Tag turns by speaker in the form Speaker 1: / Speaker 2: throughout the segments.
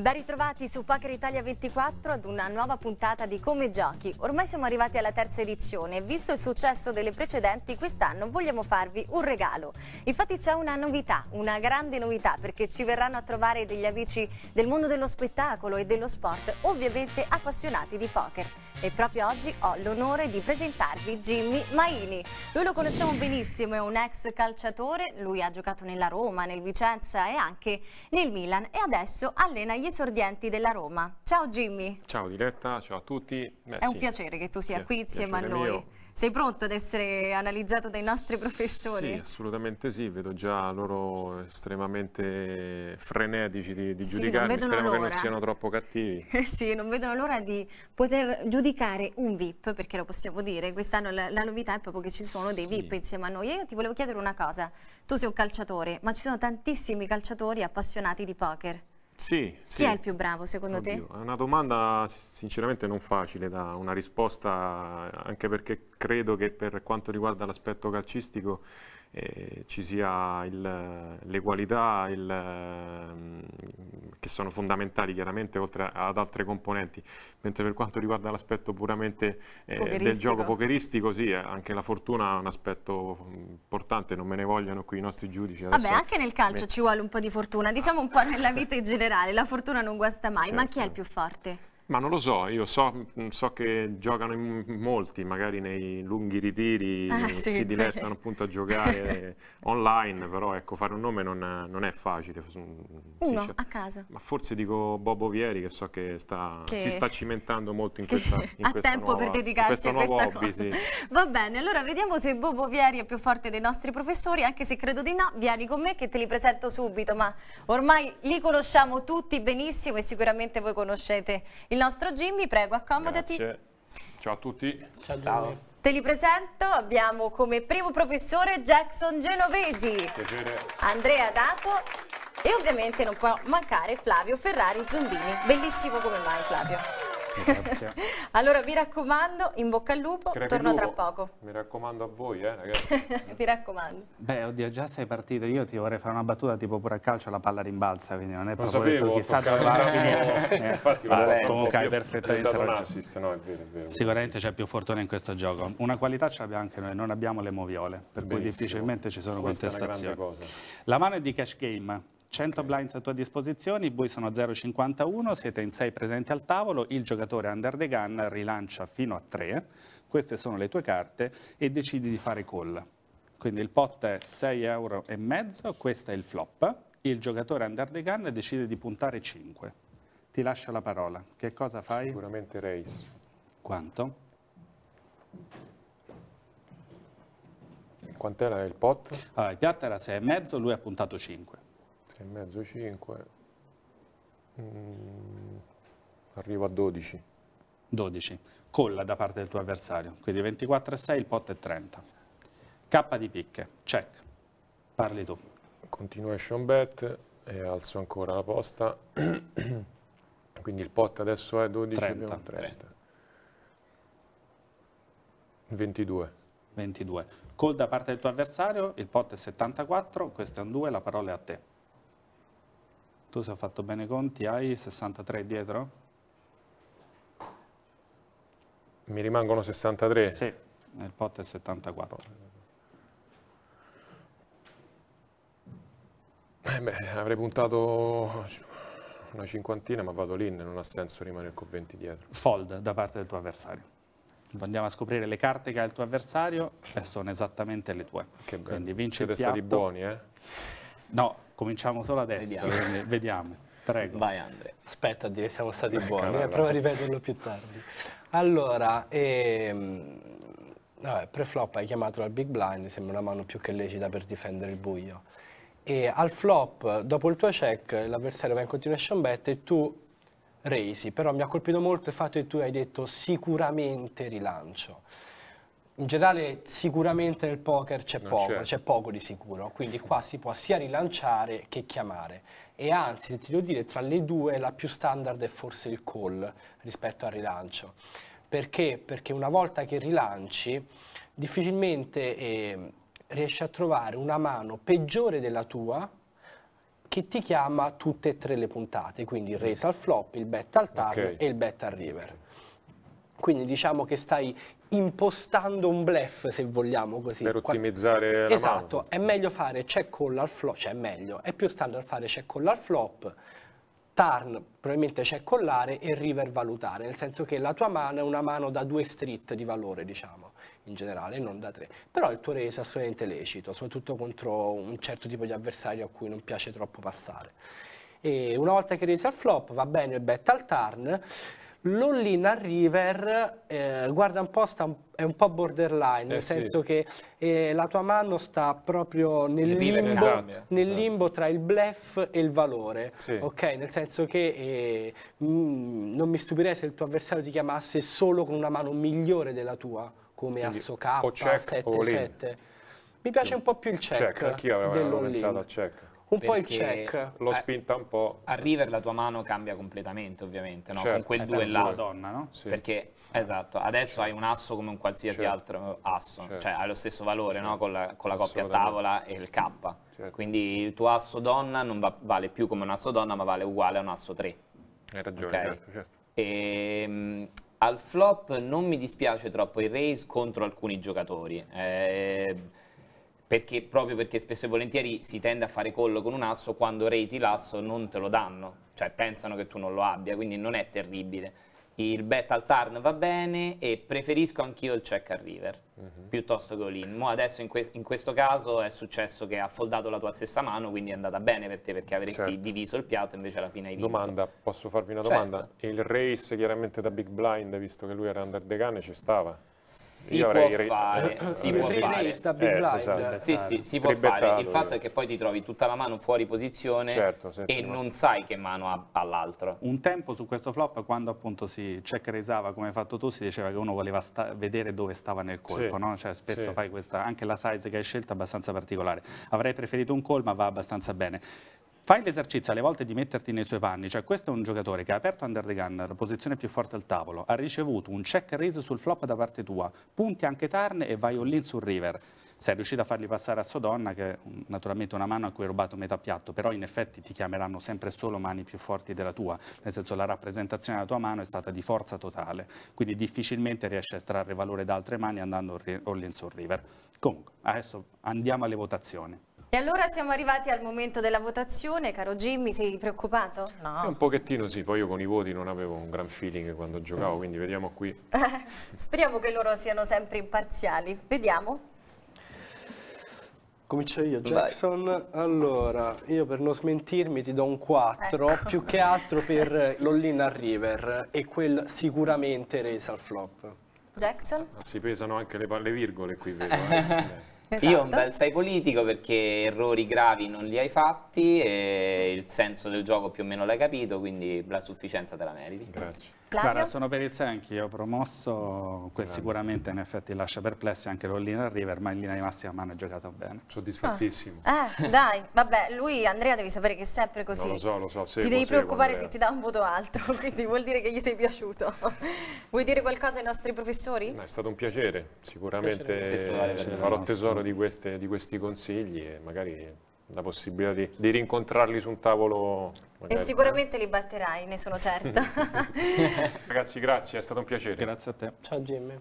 Speaker 1: Ben ritrovati su Poker Italia 24 ad una nuova puntata di Come Giochi. Ormai siamo arrivati alla terza edizione visto il successo delle precedenti, quest'anno vogliamo farvi un regalo. Infatti c'è una novità, una grande novità, perché ci verranno a trovare degli amici del mondo dello spettacolo e dello sport, ovviamente appassionati di poker e proprio oggi ho l'onore di presentarvi Jimmy Maini. Lui lo conosciamo benissimo, è un ex calciatore, lui ha giocato nella Roma, nel Vicenza e anche nel Milan e adesso allena gli esordienti della Roma. Ciao Jimmy.
Speaker 2: Ciao Diletta, ciao a tutti. Beh, è sì. un piacere
Speaker 1: che tu sia sì, qui insieme a noi. Mio. Sei pronto ad essere analizzato dai nostri professori? Sì,
Speaker 2: assolutamente sì, vedo già loro estremamente frenetici di, di sì, giudicarmi, speriamo che non siano troppo cattivi.
Speaker 1: sì, non vedono l'ora di poter giudicare un VIP, perché lo possiamo dire, quest'anno la, la, novità è proprio che ci sono dei sì. VIP insieme a noi. io ti volevo chiedere una cosa, tu sei un calciatore, ma ci sono tantissimi calciatori appassionati di poker.
Speaker 2: Sì, Chi è il
Speaker 1: più bravo secondo Oddio,
Speaker 2: te? È una domanda sinceramente non facile da una risposta, anche perché credo che per quanto riguarda l'aspetto calcistico eh, ci sia le qualità che sono fondamentali chiaramente oltre ad altre componenti, mentre per quanto riguarda l'aspetto puramente eh, del gioco pokeristico, sì, anche la fortuna è un aspetto importante, non me ne vogliono qui i nostri giudici. Vabbè, anche
Speaker 1: nel calcio ci vuole un po' di fortuna, diciamo un po' nella vita in generale, la fortuna non guasta mai, certo. ma chi è certo. il più forte?
Speaker 2: Ma non lo so, io so, mm, so che giocano molti, magari nei lunghi ritiri ah, sì, si dilettano appunto a giocare online, però ecco, fare un nome non, non è facile.
Speaker 1: Uno, a casa. Ma
Speaker 2: forse dico Bobo Vieri che so che, sta, che... si sta cimentando molto in questa in Ha questa tempo nuova, per dedicarsi a questa hobby, cosa. Sì.
Speaker 1: Va bene, allora vediamo se Bobo Vieri è più forte dei nostri professori, anche se credo di no, vieni con me che te li presento subito, ma ormai li conosciamo tutti benissimo e sicuramente voi conoscete il il nostro Jimmy, prego accomodati. Grazie.
Speaker 2: Ciao a tutti. Ciao. Ciao.
Speaker 1: Te li presento, abbiamo come primo professore Jackson Genovesi, Piacere. Andrea Dato e ovviamente non può mancare Flavio Ferrari Zumbini. Bellissimo come mai Flavio. allora vi raccomando, in bocca al lupo, Crepe torno lupo. tra poco.
Speaker 2: Mi raccomando a voi, eh, ragazzi.
Speaker 1: vi raccomando.
Speaker 3: Beh, oddio, già sei partito, io ti vorrei fare una battuta tipo pure a calcio la palla rimbalza, quindi non è non proprio sapevo, detto chissà dove va. Eh, infatti, vabbè, comunque hai perfettamente ragione.
Speaker 2: Assist, no, è vero, è vero.
Speaker 3: Sicuramente c'è più fortuna in questo gioco. Una qualità ce l'abbiamo anche noi, non abbiamo le moviole, per Benissimo. cui difficilmente ci sono Questa contestazioni. La mano è di cash game 100 okay. blinds a tua disposizione, i bui sono a 0,51, siete in 6 presenti al tavolo, il giocatore under the gun rilancia fino a 3, queste sono le tue carte e decidi di fare call. Quindi il pot è 6,5 euro, questo è il flop, il giocatore under the gun decide di puntare 5. Ti lascio la parola, che cosa fai? Sicuramente race. Quanto? Quant'era il pot? Allora, il piatto era 6,5, lui ha puntato 5
Speaker 2: e mezzo 5,
Speaker 3: mm, arrivo a 12. 12, colla da parte del tuo avversario, quindi 24 e 6, il pot è 30. K di picche, check, parli tu. Continuation bet, e alzo ancora la posta,
Speaker 2: quindi il pot adesso è 12 30. più 30.
Speaker 3: 22. 22. Call da parte del tuo avversario, il pot è 74, questo è un 2, la parola è a te. Tu se ho fatto bene i conti hai 63 dietro? Mi rimangono 63? Sì, nel pot è 74.
Speaker 2: Eh beh, avrei puntato
Speaker 3: una cinquantina ma vado lì, non ha senso rimanere con 20 dietro. Fold da parte del tuo avversario. Andiamo a scoprire le carte che ha il tuo avversario e eh, sono esattamente le tue. Che bello. Quindi Siete stati buoni, eh? No, Cominciamo solo adesso, vediamo. vediamo. Prego. Vai Andre. Aspetta, dire siamo stati ecco, buoni, allora. prova a ripeterlo
Speaker 4: più tardi.
Speaker 3: Allora,
Speaker 4: ehm, vabbè, pre-flop hai chiamato al big blind, sembra una mano più che lecita per difendere il buio. E al flop, dopo il tuo check, l'avversario va in continuation bet e tu raisi, però mi ha colpito molto il fatto che tu hai detto sicuramente rilancio in generale sicuramente nel poker c'è poco, c'è. poco di sicuro, quindi qua si può sia rilanciare che chiamare. E anzi, ti devo dire, tra le due la più standard è forse il call rispetto al rilancio. Perché? Perché una volta che rilanci, difficilmente eh, riesci a trovare una mano peggiore della tua che ti chiama tutte e tre le puntate, quindi il raise al flop, il bet al turn okay. e il bet al river. Quindi diciamo che stai impostando un bluff, se vogliamo così. Per ottimizzare Qua... Esatto, mano. è meglio fare check call al flop, cioè è meglio, è più standard fare check call al flop, turn probabilmente check collare e river valutare, nel senso che la tua mano è una mano da due street di valore, diciamo, in generale, non da tre. Però il tuo raise è assolutamente lecito, soprattutto contro un certo tipo di avversario a cui non piace troppo passare. E una volta che raise al flop va bene il bet al turn, L'all-in a river, eh, guarda un po', sta, è un po' borderline, eh nel sì. senso che eh, la tua mano sta proprio nel, limbo, esatto, nel esatto. limbo, tra il bluff e il valore, sì. ok? Nel senso che mh, eh, mm, non mi stupirei se il tuo avversario ti chiamasse solo con una mano migliore della tua, come Asso K, 7-7. Mi piace un po' più il
Speaker 2: check, check. dell'all-in. pensato a check un po' il check.
Speaker 5: l'ho spinta un po'. A River la tua mano cambia completamente, ovviamente, no? certo. con quel eh, là donna, no? Sì. Perché, esatto, adesso certo. hai un asso come un qualsiasi certo. altro asso, certo. cioè hai lo stesso valore no? con, la, con la coppia a tavola e il K. Certo. Quindi il tuo asso donna non va, vale più come un asso donna, ma vale uguale a un asso 3. Hai ragione, okay? certo, certo. E, ehm, mh, al flop non mi dispiace troppo il raise contro alcuni giocatori. Eh, perché, proprio perché spesso e volentieri si tende a fare collo con un asso quando raisi l'asso non te lo danno, cioè pensano che tu non lo abbia, quindi non è terribile. Il bet al turn va bene e preferisco anch'io il check al river uh mhm. -huh. piuttosto che all Mo adesso in, que in, questo caso è successo che ha foldato la tua stessa mano, quindi è andata bene per te perché avresti certo. diviso il piatto e invece alla fine hai vinto. Domanda,
Speaker 2: posso farvi una domanda? Certo. Il race chiaramente da big blind, visto che lui era under the gun, ci stava? Si Io può avrei... fare, eh, si può fare. eh, esatto. sì, sì, si può
Speaker 5: fare. Il fatto è che poi ti trovi tutta la mano fuori posizione certo, e non sai che mano ha all'altro.
Speaker 3: Un tempo su questo flop, quando appunto si checkerizzava come hai fatto tu, si diceva che uno voleva vedere dove stava nel colpo, sì. no? cioè, spesso fai questa, anche la size che hai scelto è abbastanza particolare. Avrei preferito un call, ma va abbastanza bene. Fai l'esercizio alle volte di metterti nei suoi panni, cioè questo è un giocatore che ha aperto under the gun, la posizione più forte al tavolo, ha ricevuto un check raise sul flop da parte tua, punti anche tarne e vai all-in sul river. Sei riuscito a fargli passare a Sodonna, che è naturalmente una mano a cui hai rubato metà piatto, però in effetti ti chiameranno sempre solo mani più forti della tua, nel senso la rappresentazione della tua mano è stata di forza totale, quindi difficilmente riesci a estrarre valore da altre mani andando all-in sul river. Comunque, adesso andiamo alle votazioni.
Speaker 1: E allora siamo arrivati al momento della votazione, caro Jimmy, sei preoccupato? No.
Speaker 2: Un pochettino sì, poi io con i voti non avevo un gran feeling quando giocavo, quindi vediamo qui.
Speaker 1: Speriamo che loro siano sempre imparziali, vediamo.
Speaker 4: Comincio io, Jackson. Vai. Allora, io per non smentirmi ti do un 4, ecco. più che altro per l'all-in al river e quel sicuramente resa al flop.
Speaker 1: Jackson?
Speaker 5: Si pesano anche le, palle virgole qui, vero? Eh.
Speaker 1: Esatto. Io un bel
Speaker 5: sei politico perché errori gravi non li hai fatti e il senso del gioco più o meno l'hai capito, quindi la sufficienza te la meriti. Grazie. Flavio? Guarda,
Speaker 3: sono per il 6 anch'io, ho promosso, quel sicuramente in effetti lascia perplessi anche l'Ollina River, ma in linea di massima mano ha giocato bene. Soddisfattissimo. Ah. Eh,
Speaker 1: dai, vabbè, lui Andrea devi sapere che è sempre così. No, lo so,
Speaker 3: lo so, seguo, Ti devi preoccupare
Speaker 1: Andrea. se ti dà un voto alto, quindi vuol dire che gli sei piaciuto. Vuoi dire qualcosa ai nostri professori? No, è
Speaker 2: stato un piacere, sicuramente piacere. farò tesoro tesoro di, queste, di, questi consigli e magari la possibilità di, di rincontrarli su un tavolo. Magari. E
Speaker 1: sicuramente eh. li batterai, ne sono certa.
Speaker 2: Ragazzi, grazie, è stato un piacere. Grazie a te. Ciao Jimmy.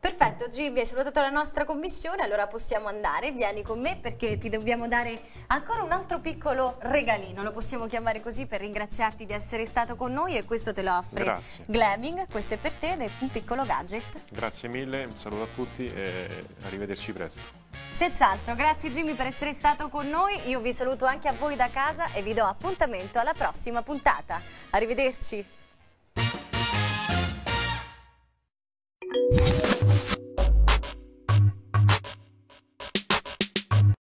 Speaker 1: Perfetto, Gibi, hai salutato la nostra commissione, allora possiamo andare, vieni con me perché ti dobbiamo dare ancora un altro piccolo regalino, lo possiamo chiamare così per ringraziarti di essere stato con noi e questo te lo offre Grazie. Glaming, questo è per te ed è un piccolo gadget.
Speaker 2: Grazie mille, un saluto a tutti e arrivederci presto.
Speaker 1: Senz'altro, grazie Jimmy per essere stato con noi, io vi saluto anche a voi da casa e vi do appuntamento alla prossima puntata. Arrivederci!